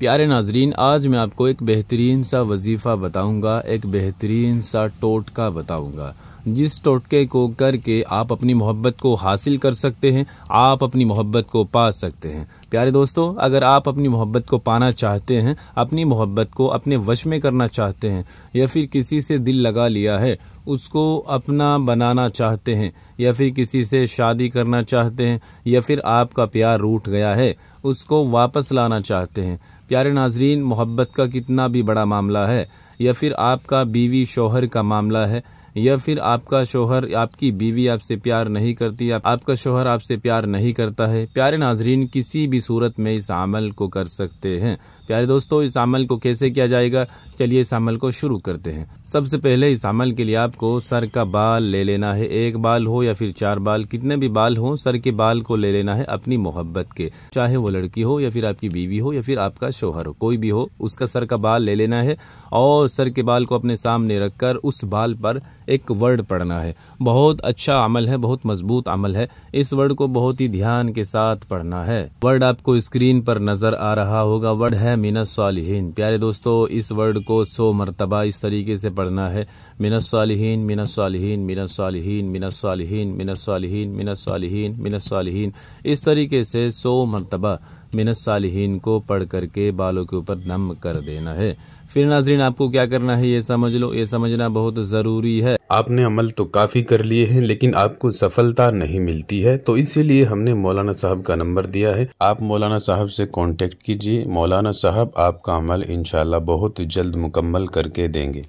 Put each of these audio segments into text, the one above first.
प्यारे नाजरीन आज मैं आपको एक बेहतरीन सा वजीफ़ा बताऊंगा एक बेहतरीन सा टोटका बताऊंगा जिस टोटके को करके आप अपनी मोहब्बत को हासिल कर सकते हैं आप अपनी मोहब्बत को पा सकते हैं प्यारे दोस्तों अगर आप अपनी मोहब्बत को पाना चाहते हैं अपनी मोहब्बत को अपने वश में करना चाहते हैं या फिर किसी से दिल लगा लिया है उसको अपना बनाना चाहते हैं या फिर किसी से शादी करना चाहते हैं या फिर आपका प्यार रूठ गया है उसको वापस लाना चाहते हैं प्यारे नाजरीन मोहब्बत का कितना भी बड़ा मामला है या फिर आपका बीवी शोहर का मामला है या फिर आपका शोहर आपकी बीवी आपसे प्यार नहीं करती आप, आपका शोहर आपसे प्यार नहीं करता है प्यारे नाजरीन किसी भी सूरत में इस अमल को कर सकते हैं प्यारे दोस्तों इस अमल को कैसे किया जाएगा चलिए इस अमल को शुरू करते हैं सबसे पहले इस अमल के लिए आपको सर का बाल ले लेना है एक बाल हो या फिर चार बाल कितने भी बाल हो सर के बाल को ले लेना है अपनी मोहब्बत के चाहे वो लड़की हो या फिर आपकी बीवी हो या फिर आपका शोहर हो कोई भी हो उसका सर का बाल ले लेना है और सर के बाल को अपने सामने रखकर उस बाल पर एक वर्ड पढ़ना है बहुत अच्छा अमल है बहुत मजबूत अमल है इस वर्ड को बहुत ही ध्यान के साथ पढ़ना है वर्ड आपको स्क्रीन पर नज़र आ रहा होगा वर्ड है मिनसालहन प्यारे दोस्तों इस वर्ड को सो मरतबा इस तरीके से पढ़ना है मिनसालहन मिनसालहन मिनसालहन मिनसालहन मिनसालहन मिनसालहन मिनसालहन इस तरीके से सो मरतबा मिनसालहन को पढ़ करके बालों के ऊपर नम कर देना है फिर नाजरीन आपको क्या करना है ये समझ लो ये समझना बहुत ज़रूरी है आपने अमल तो काफ़ी कर लिए हैं लेकिन आपको सफलता नहीं मिलती है तो इसीलिए हमने मौलाना साहब का नंबर दिया है आप मौलाना साहब से कांटेक्ट कीजिए मौलाना साहब आपका अमल इनशाला बहुत जल्द मुकम्मल करके देंगे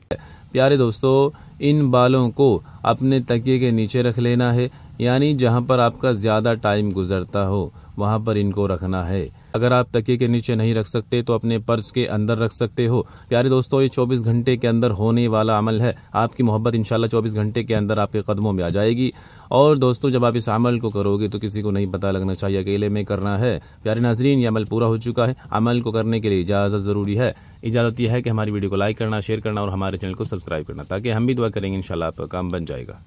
प्यारे दोस्तों इन बालों को अपने तकिए के नीचे रख लेना है यानी जहाँ पर आपका ज़्यादा टाइम गुजरता हो वहाँ पर इनको रखना है अगर आप तकिए के नीचे नहीं रख सकते तो अपने पर्स के अंदर रख सकते हो प्यारे दोस्तों ये 24 घंटे के अंदर होने वाला अमल है आपकी मोहब्बत इंशाल्लाह 24 घंटे के अंदर आपके कदमों में आ जाएगी और दोस्तों जब आप इस अमल को करोगे तो किसी को नहीं पता लगना चाहिए अकेले में करना है प्यारे नाजरीन ये अमल पूरा हो चुका है अमल को करने के लिए इजाज़त ज़रूरी है इजाज़त यह है कि हमारी वीडियो को लाइक करना शेयर करना और हमारे चैनल को सब्सक्राइब करना ताकि हम भी करेंगे इन आपका काम बन जाएगा